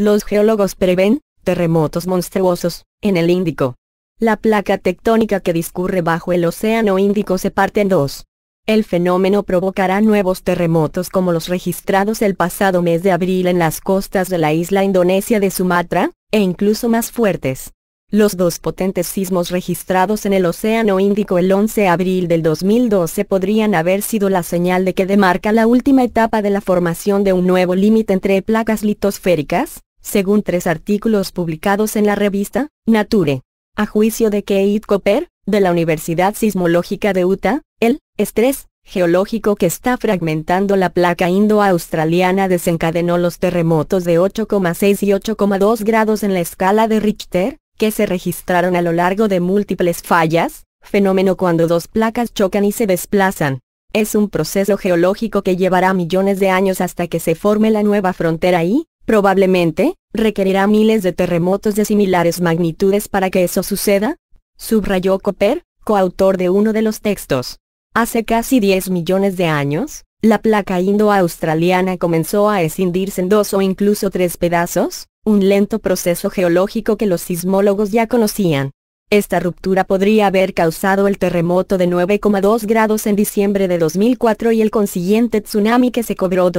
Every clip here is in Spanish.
Los geólogos prevén terremotos monstruosos en el Índico. La placa tectónica que discurre bajo el Océano Índico se parte en dos. El fenómeno provocará nuevos terremotos como los registrados el pasado mes de abril en las costas de la isla indonesia de Sumatra, e incluso más fuertes. Los dos potentes sismos registrados en el Océano Índico el 11 de abril del 2012 podrían haber sido la señal de que demarca la última etapa de la formación de un nuevo límite entre placas litosféricas, según tres artículos publicados en la revista Nature. A juicio de Keith Cooper, de la Universidad Sismológica de Utah, el estrés geológico que está fragmentando la placa indo-australiana desencadenó los terremotos de 8,6 y 8,2 grados en la escala de Richter, que se registraron a lo largo de múltiples fallas, fenómeno cuando dos placas chocan y se desplazan. Es un proceso geológico que llevará millones de años hasta que se forme la nueva frontera y, Probablemente, requerirá miles de terremotos de similares magnitudes para que eso suceda, subrayó Copper, coautor de uno de los textos. Hace casi 10 millones de años, la placa indo-australiana comenzó a escindirse en dos o incluso tres pedazos, un lento proceso geológico que los sismólogos ya conocían. Esta ruptura podría haber causado el terremoto de 9,2 grados en diciembre de 2004 y el consiguiente tsunami que se cobró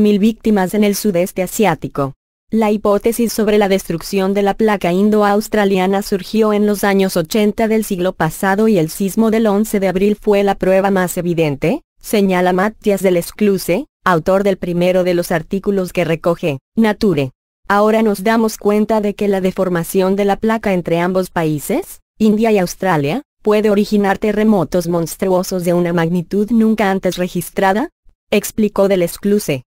mil víctimas en el sudeste asiático. La hipótesis sobre la destrucción de la placa indo-australiana surgió en los años 80 del siglo pasado y el sismo del 11 de abril fue la prueba más evidente, señala Matthias del Escluse, autor del primero de los artículos que recoge, Nature. Ahora nos damos cuenta de que la deformación de la placa entre ambos países, India y Australia, puede originar terremotos monstruosos de una magnitud nunca antes registrada, explicó del excluse.